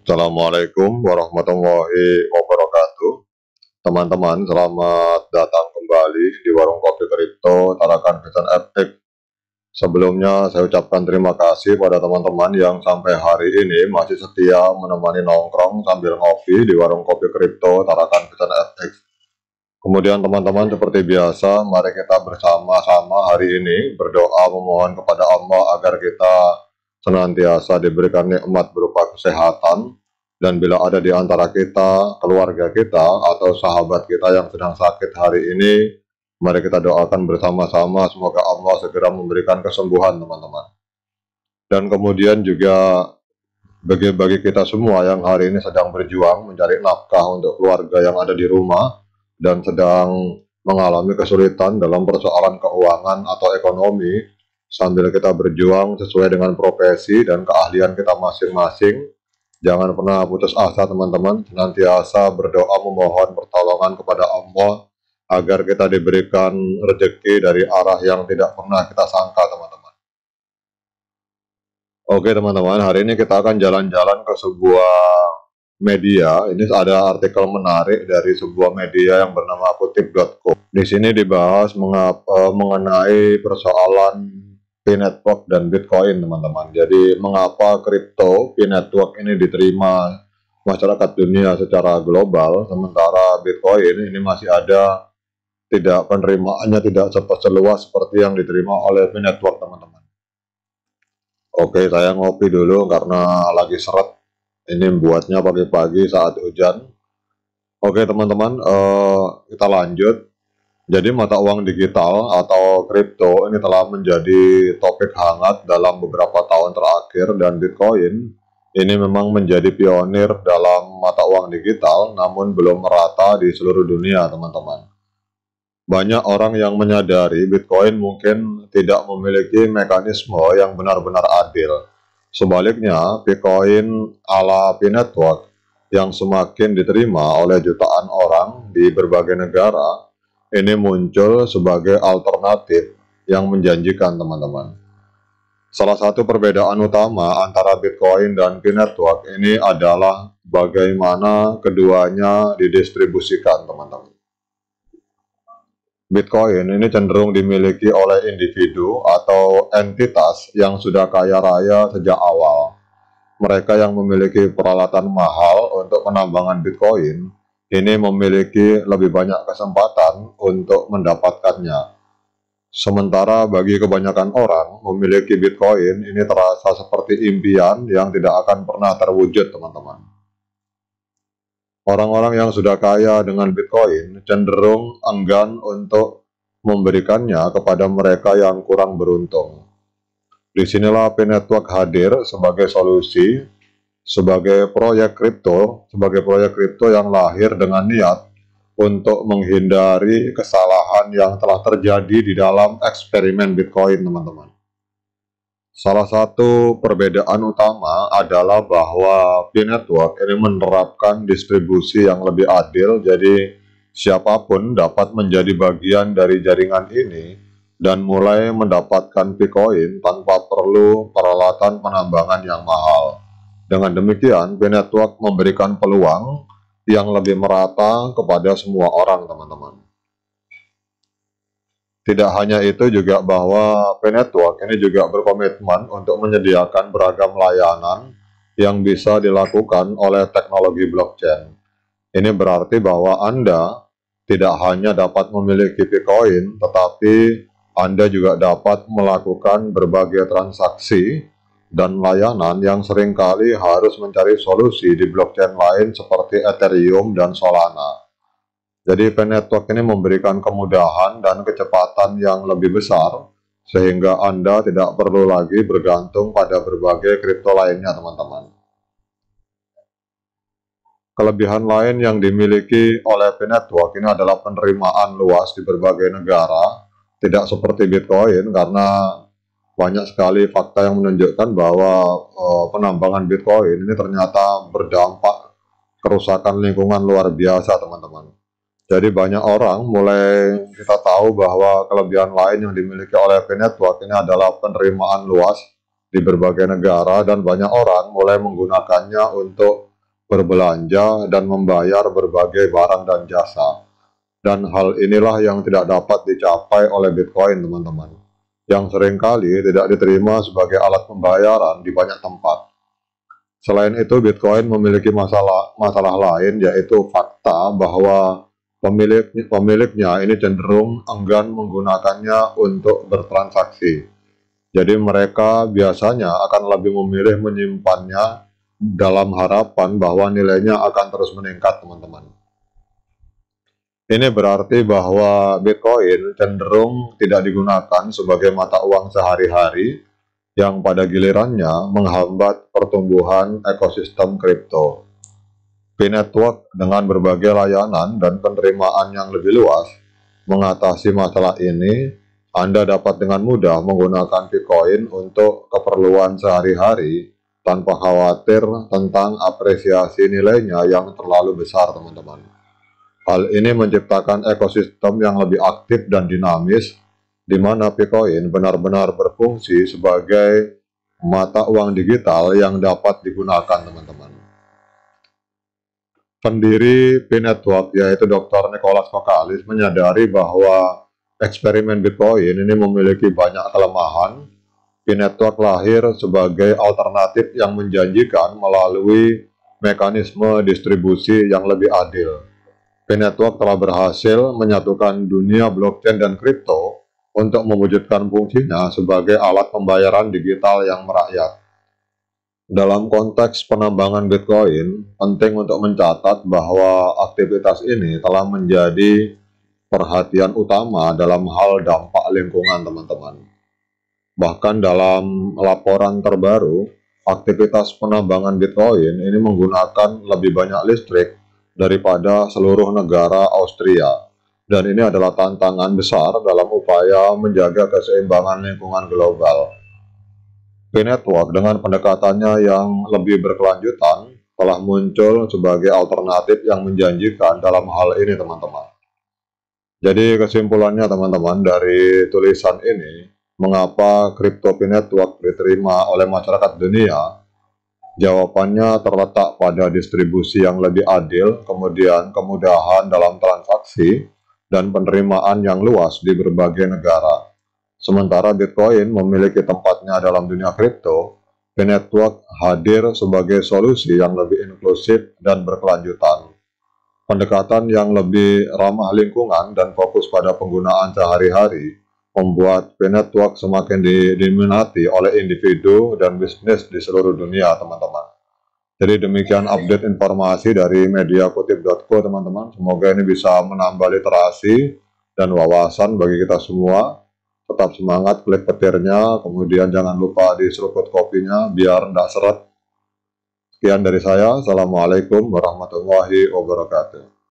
Assalamualaikum warahmatullahi wabarakatuh. Teman-teman, selamat datang kembali di Warung Kopi Kripto Tarakan Kristen epic Sebelumnya saya ucapkan terima kasih pada teman-teman yang sampai hari ini masih setia menemani nongkrong sambil ngopi di Warung Kopi Kripto Tarakan Kristen epic Kemudian teman-teman seperti biasa, mari kita bersama-sama hari ini berdoa memohon kepada Allah agar kita senantiasa diberikan nikmat berupa kesehatan, dan bila ada di antara kita, keluarga kita, atau sahabat kita yang sedang sakit hari ini, mari kita doakan bersama-sama semoga Allah segera memberikan kesembuhan teman-teman. Dan kemudian juga bagi, bagi kita semua yang hari ini sedang berjuang mencari nafkah untuk keluarga yang ada di rumah dan sedang mengalami kesulitan dalam persoalan keuangan atau ekonomi, sambil kita berjuang sesuai dengan profesi dan keahlian kita masing-masing. Jangan pernah putus asa teman-teman, senantiasa berdoa memohon pertolongan kepada Allah agar kita diberikan rezeki dari arah yang tidak pernah kita sangka teman-teman. Oke teman-teman, hari ini kita akan jalan-jalan ke sebuah media. Ini ada artikel menarik dari sebuah media yang bernama kutip.co. Di sini dibahas mengapa, eh, mengenai persoalan P Network dan Bitcoin teman-teman. Jadi mengapa kripto P Network ini diterima masyarakat dunia secara global sementara Bitcoin ini masih ada tidak penerimaannya tidak cepat seluas seperti yang diterima oleh P Network teman-teman. Oke, saya ngopi dulu karena lagi seret. Ini buatnya pagi-pagi saat hujan. Oke teman-teman, uh, kita lanjut jadi mata uang digital atau kripto ini telah menjadi topik hangat dalam beberapa tahun terakhir dan Bitcoin ini memang menjadi pionir dalam mata uang digital namun belum merata di seluruh dunia teman-teman. Banyak orang yang menyadari Bitcoin mungkin tidak memiliki mekanisme yang benar-benar adil. Sebaliknya, Bitcoin ala P-Network yang semakin diterima oleh jutaan orang di berbagai negara ini muncul sebagai alternatif yang menjanjikan teman-teman. Salah satu perbedaan utama antara Bitcoin dan Kinetwork ini adalah bagaimana keduanya didistribusikan teman-teman. Bitcoin ini cenderung dimiliki oleh individu atau entitas yang sudah kaya raya sejak awal. Mereka yang memiliki peralatan mahal untuk penambangan Bitcoin ini memiliki lebih banyak kesempatan untuk mendapatkannya. Sementara bagi kebanyakan orang, memiliki Bitcoin ini terasa seperti impian yang tidak akan pernah terwujud, teman-teman. Orang-orang yang sudah kaya dengan Bitcoin cenderung enggan untuk memberikannya kepada mereka yang kurang beruntung. Disinilah P-Network hadir sebagai solusi sebagai proyek kripto, sebagai proyek kripto yang lahir dengan niat untuk menghindari kesalahan yang telah terjadi di dalam eksperimen Bitcoin, teman-teman. Salah satu perbedaan utama adalah bahwa P Network ini menerapkan distribusi yang lebih adil, jadi siapapun dapat menjadi bagian dari jaringan ini dan mulai mendapatkan Bitcoin tanpa perlu peralatan penambangan yang mahal. Dengan demikian, B memberikan peluang yang lebih merata kepada semua orang, teman-teman. Tidak hanya itu juga bahwa B ini juga berkomitmen untuk menyediakan beragam layanan yang bisa dilakukan oleh teknologi blockchain. Ini berarti bahwa Anda tidak hanya dapat memiliki Bitcoin, tetapi Anda juga dapat melakukan berbagai transaksi dan layanan yang seringkali harus mencari solusi di blockchain lain seperti Ethereum dan Solana. Jadi P-Network ini memberikan kemudahan dan kecepatan yang lebih besar sehingga Anda tidak perlu lagi bergantung pada berbagai kripto lainnya teman-teman. Kelebihan lain yang dimiliki oleh P-Network ini adalah penerimaan luas di berbagai negara, tidak seperti Bitcoin karena banyak sekali fakta yang menunjukkan bahwa uh, penambangan Bitcoin ini ternyata berdampak kerusakan lingkungan luar biasa teman-teman. Jadi banyak orang mulai kita tahu bahwa kelebihan lain yang dimiliki oleh network ini adalah penerimaan luas di berbagai negara dan banyak orang mulai menggunakannya untuk berbelanja dan membayar berbagai barang dan jasa. Dan hal inilah yang tidak dapat dicapai oleh Bitcoin teman-teman yang seringkali tidak diterima sebagai alat pembayaran di banyak tempat. Selain itu, Bitcoin memiliki masalah masalah lain yaitu fakta bahwa pemilik pemiliknya ini cenderung enggan menggunakannya untuk bertransaksi. Jadi mereka biasanya akan lebih memilih menyimpannya dalam harapan bahwa nilainya akan terus meningkat, teman-teman. Ini berarti bahwa Bitcoin cenderung tidak digunakan sebagai mata uang sehari-hari yang pada gilirannya menghambat pertumbuhan ekosistem kripto. P-Network dengan berbagai layanan dan penerimaan yang lebih luas mengatasi masalah ini, Anda dapat dengan mudah menggunakan Bitcoin untuk keperluan sehari-hari tanpa khawatir tentang apresiasi nilainya yang terlalu besar, teman-teman. Hal ini menciptakan ekosistem yang lebih aktif dan dinamis, di mana Bitcoin benar-benar berfungsi sebagai mata uang digital yang dapat digunakan teman-teman. Pendiri Pinetwork, yaitu Dr. Nicholas Kokalis menyadari bahwa eksperimen Bitcoin ini memiliki banyak kelemahan. Pinetwork lahir sebagai alternatif yang menjanjikan melalui mekanisme distribusi yang lebih adil P Network telah berhasil menyatukan dunia blockchain dan kripto untuk mewujudkan fungsinya sebagai alat pembayaran digital yang merakyat. Dalam konteks penambangan Bitcoin, penting untuk mencatat bahwa aktivitas ini telah menjadi perhatian utama dalam hal dampak lingkungan teman-teman. Bahkan dalam laporan terbaru, aktivitas penambangan Bitcoin ini menggunakan lebih banyak listrik daripada seluruh negara Austria. Dan ini adalah tantangan besar dalam upaya menjaga keseimbangan lingkungan global. P-Network dengan pendekatannya yang lebih berkelanjutan telah muncul sebagai alternatif yang menjanjikan dalam hal ini teman-teman. Jadi kesimpulannya teman-teman dari tulisan ini, mengapa crypto P-Network diterima oleh masyarakat dunia Jawabannya terletak pada distribusi yang lebih adil, kemudian kemudahan dalam transaksi, dan penerimaan yang luas di berbagai negara. Sementara Bitcoin memiliki tempatnya dalam dunia kripto, network hadir sebagai solusi yang lebih inklusif dan berkelanjutan. Pendekatan yang lebih ramah lingkungan dan fokus pada penggunaan sehari-hari membuat network semakin diminati oleh individu dan bisnis di seluruh dunia, teman-teman. Jadi demikian update informasi dari mediakutip.co, teman-teman. Semoga ini bisa menambah literasi dan wawasan bagi kita semua. Tetap semangat, klik petirnya, kemudian jangan lupa diseruput kopinya biar tidak seret. Sekian dari saya. Assalamualaikum warahmatullahi wabarakatuh.